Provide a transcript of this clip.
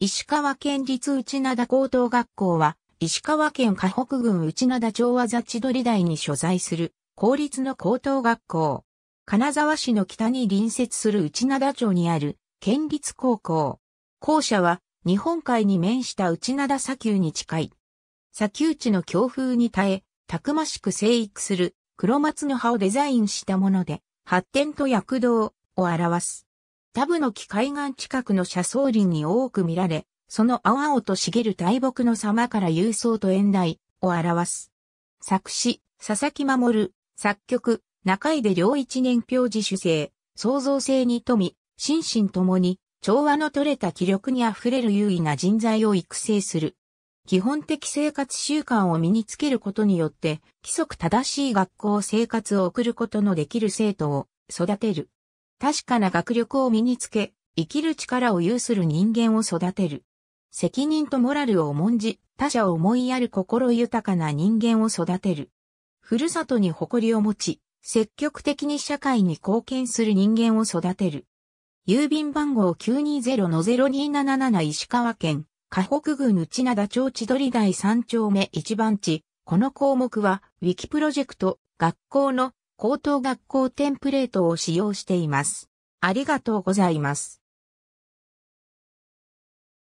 石川県立内灘高等学校は、石川県河北郡内灘町和座千鳥台に所在する、公立の高等学校。金沢市の北に隣接する内灘町にある、県立高校。校舎は、日本海に面した内灘砂丘に近い。砂丘地の強風に耐え、たくましく生育する、黒松の葉をデザインしたもので、発展と躍動を表す。タブの木海岸近くの車窓林に多く見られ、その青々と茂る大木の様から郵送と遠来を表す。作詞、佐々木守、作曲、中井で良一年表自主性、創造性に富み、心身ともに、調和の取れた気力に溢れる優位な人材を育成する。基本的生活習慣を身につけることによって、規則正しい学校生活を送ることのできる生徒を育てる。確かな学力を身につけ、生きる力を有する人間を育てる。責任とモラルを重んじ、他者を思いやる心豊かな人間を育てる。ふるさとに誇りを持ち、積極的に社会に貢献する人間を育てる。郵便番号920-0277石川県、河北郡内灘町千鳥台3丁目1番地。この項目は、ウィキプロジェクト、学校の高等学校テンプレートを使用しています。ありがとうございます。